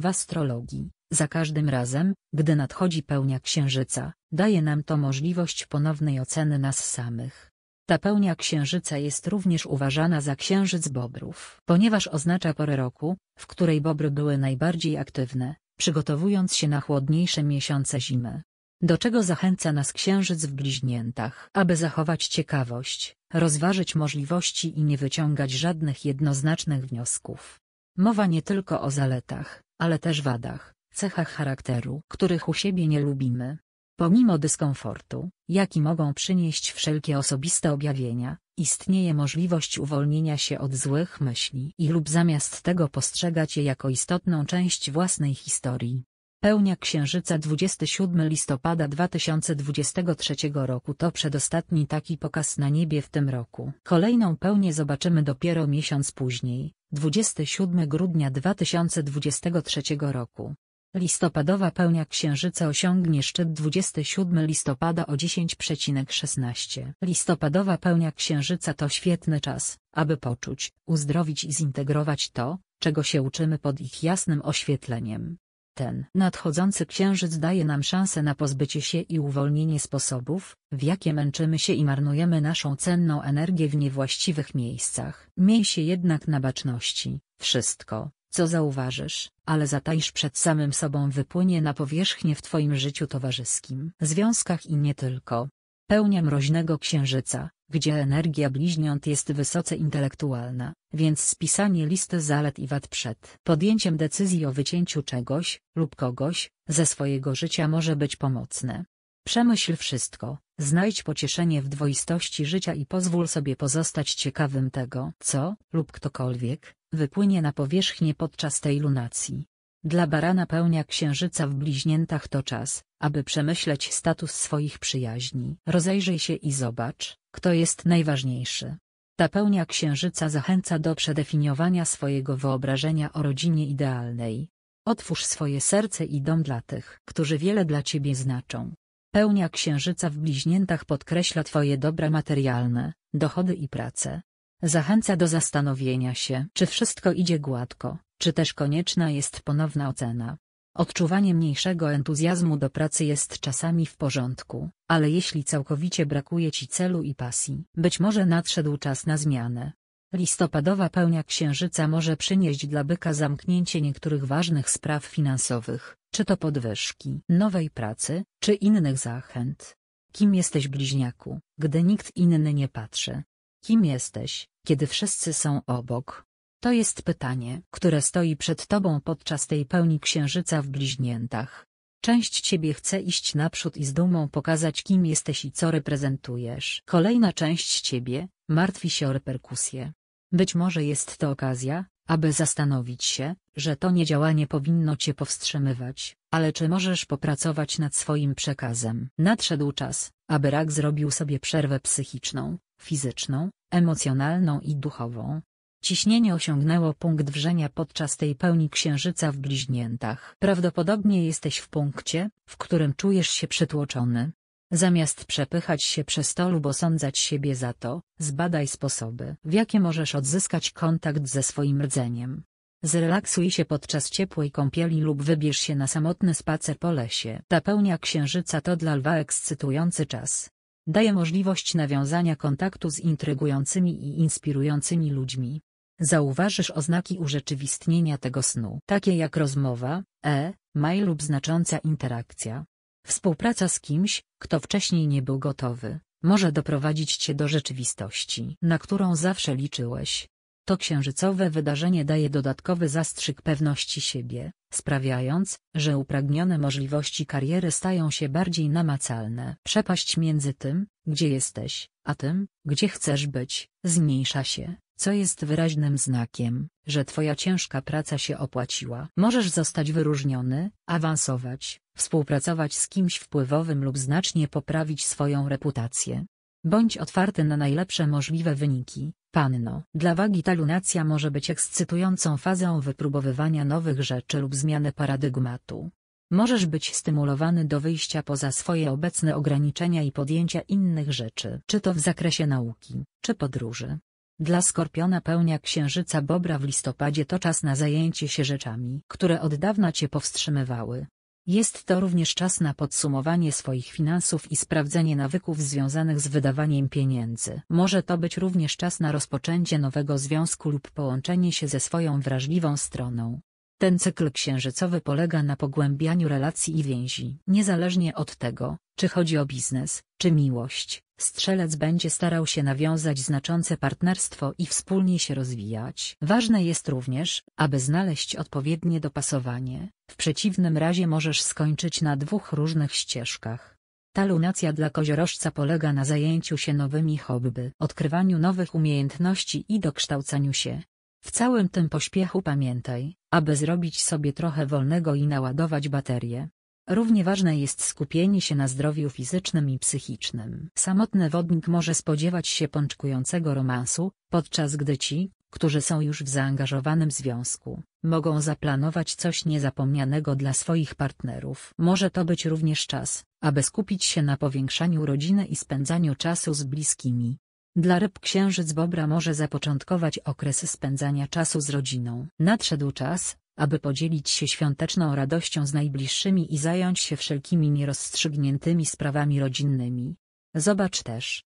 W astrologii, za każdym razem, gdy nadchodzi pełnia księżyca, daje nam to możliwość ponownej oceny nas samych. Ta pełnia księżyca jest również uważana za księżyc bobrów, ponieważ oznacza porę roku, w której bobry były najbardziej aktywne, przygotowując się na chłodniejsze miesiące zimy. Do czego zachęca nas księżyc w bliźniętach, aby zachować ciekawość, rozważyć możliwości i nie wyciągać żadnych jednoznacznych wniosków. Mowa nie tylko o zaletach, ale też wadach, cechach charakteru, których u siebie nie lubimy. Pomimo dyskomfortu, jaki mogą przynieść wszelkie osobiste objawienia, istnieje możliwość uwolnienia się od złych myśli i lub zamiast tego postrzegać je jako istotną część własnej historii. Pełnia Księżyca 27 listopada 2023 roku to przedostatni taki pokaz na niebie w tym roku. Kolejną pełnię zobaczymy dopiero miesiąc później, 27 grudnia 2023 roku. Listopadowa pełnia Księżyca osiągnie szczyt 27 listopada o 10,16. Listopadowa pełnia Księżyca to świetny czas, aby poczuć, uzdrowić i zintegrować to, czego się uczymy pod ich jasnym oświetleniem. Ten nadchodzący księżyc daje nam szansę na pozbycie się i uwolnienie sposobów, w jakie męczymy się i marnujemy naszą cenną energię w niewłaściwych miejscach. Miej się jednak na baczności, wszystko, co zauważysz, ale zatajsz przed samym sobą wypłynie na powierzchnię w Twoim życiu towarzyskim, związkach i nie tylko. Pełnia mroźnego księżyca, gdzie energia bliźniąt jest wysoce intelektualna, więc spisanie listy zalet i wad przed podjęciem decyzji o wycięciu czegoś lub kogoś ze swojego życia może być pomocne. Przemyśl wszystko, znajdź pocieszenie w dwoistości życia i pozwól sobie pozostać ciekawym tego, co lub ktokolwiek wypłynie na powierzchnię podczas tej lunacji. Dla barana pełnia księżyca w bliźniętach to czas, aby przemyśleć status swoich przyjaźni. Rozejrzyj się i zobacz, kto jest najważniejszy. Ta pełnia księżyca zachęca do przedefiniowania swojego wyobrażenia o rodzinie idealnej. Otwórz swoje serce i dom dla tych, którzy wiele dla ciebie znaczą. Pełnia księżyca w bliźniętach podkreśla twoje dobra materialne, dochody i pracę. Zachęca do zastanowienia się, czy wszystko idzie gładko, czy też konieczna jest ponowna ocena. Odczuwanie mniejszego entuzjazmu do pracy jest czasami w porządku, ale jeśli całkowicie brakuje ci celu i pasji, być może nadszedł czas na zmianę. Listopadowa pełnia księżyca może przynieść dla byka zamknięcie niektórych ważnych spraw finansowych, czy to podwyżki, nowej pracy, czy innych zachęt. Kim jesteś bliźniaku, gdy nikt inny nie patrzy? Kim jesteś, kiedy wszyscy są obok? To jest pytanie, które stoi przed tobą podczas tej pełni księżyca w bliźniętach. Część ciebie chce iść naprzód i z dumą pokazać kim jesteś i co reprezentujesz. Kolejna część ciebie martwi się o reperkusje. Być może jest to okazja, aby zastanowić się, że to niedziałanie powinno cię powstrzymywać, ale czy możesz popracować nad swoim przekazem? Nadszedł czas, aby rak zrobił sobie przerwę psychiczną, fizyczną, emocjonalną i duchową. Ciśnienie osiągnęło punkt wrzenia podczas tej pełni księżyca w bliźniętach. Prawdopodobnie jesteś w punkcie, w którym czujesz się przytłoczony. Zamiast przepychać się przez to lub osądzać siebie za to, zbadaj sposoby, w jakie możesz odzyskać kontakt ze swoim rdzeniem. Zrelaksuj się podczas ciepłej kąpieli lub wybierz się na samotny spacer po lesie. Ta pełnia księżyca to dla lwa ekscytujący czas daje możliwość nawiązania kontaktu z intrygującymi i inspirującymi ludźmi. Zauważysz oznaki urzeczywistnienia tego snu, takie jak rozmowa, e-mail lub znacząca interakcja. Współpraca z kimś, kto wcześniej nie był gotowy, może doprowadzić cię do rzeczywistości, na którą zawsze liczyłeś. To księżycowe wydarzenie daje dodatkowy zastrzyk pewności siebie, sprawiając, że upragnione możliwości kariery stają się bardziej namacalne. Przepaść między tym, gdzie jesteś, a tym, gdzie chcesz być, zmniejsza się, co jest wyraźnym znakiem, że twoja ciężka praca się opłaciła. Możesz zostać wyróżniony, awansować, współpracować z kimś wpływowym lub znacznie poprawić swoją reputację. Bądź otwarty na najlepsze możliwe wyniki, panno. Dla wagi talunacja może być ekscytującą fazą wypróbowywania nowych rzeczy lub zmiany paradygmatu. Możesz być stymulowany do wyjścia poza swoje obecne ograniczenia i podjęcia innych rzeczy, czy to w zakresie nauki, czy podróży. Dla skorpiona pełnia księżyca bobra w listopadzie to czas na zajęcie się rzeczami, które od dawna cię powstrzymywały. Jest to również czas na podsumowanie swoich finansów i sprawdzenie nawyków związanych z wydawaniem pieniędzy. Może to być również czas na rozpoczęcie nowego związku lub połączenie się ze swoją wrażliwą stroną. Ten cykl księżycowy polega na pogłębianiu relacji i więzi. Niezależnie od tego, czy chodzi o biznes, czy miłość, strzelec będzie starał się nawiązać znaczące partnerstwo i wspólnie się rozwijać. Ważne jest również, aby znaleźć odpowiednie dopasowanie, w przeciwnym razie możesz skończyć na dwóch różnych ścieżkach. Ta lunacja dla koziorożca polega na zajęciu się nowymi hobby, odkrywaniu nowych umiejętności i dokształcaniu się, w całym tym pośpiechu pamiętaj, aby zrobić sobie trochę wolnego i naładować baterie. Równie ważne jest skupienie się na zdrowiu fizycznym i psychicznym. Samotny wodnik może spodziewać się pączkującego romansu, podczas gdy ci, którzy są już w zaangażowanym związku, mogą zaplanować coś niezapomnianego dla swoich partnerów. Może to być również czas, aby skupić się na powiększaniu rodziny i spędzaniu czasu z bliskimi. Dla ryb księżyc bobra może zapoczątkować okres spędzania czasu z rodziną. Nadszedł czas, aby podzielić się świąteczną radością z najbliższymi i zająć się wszelkimi nierozstrzygniętymi sprawami rodzinnymi. Zobacz też,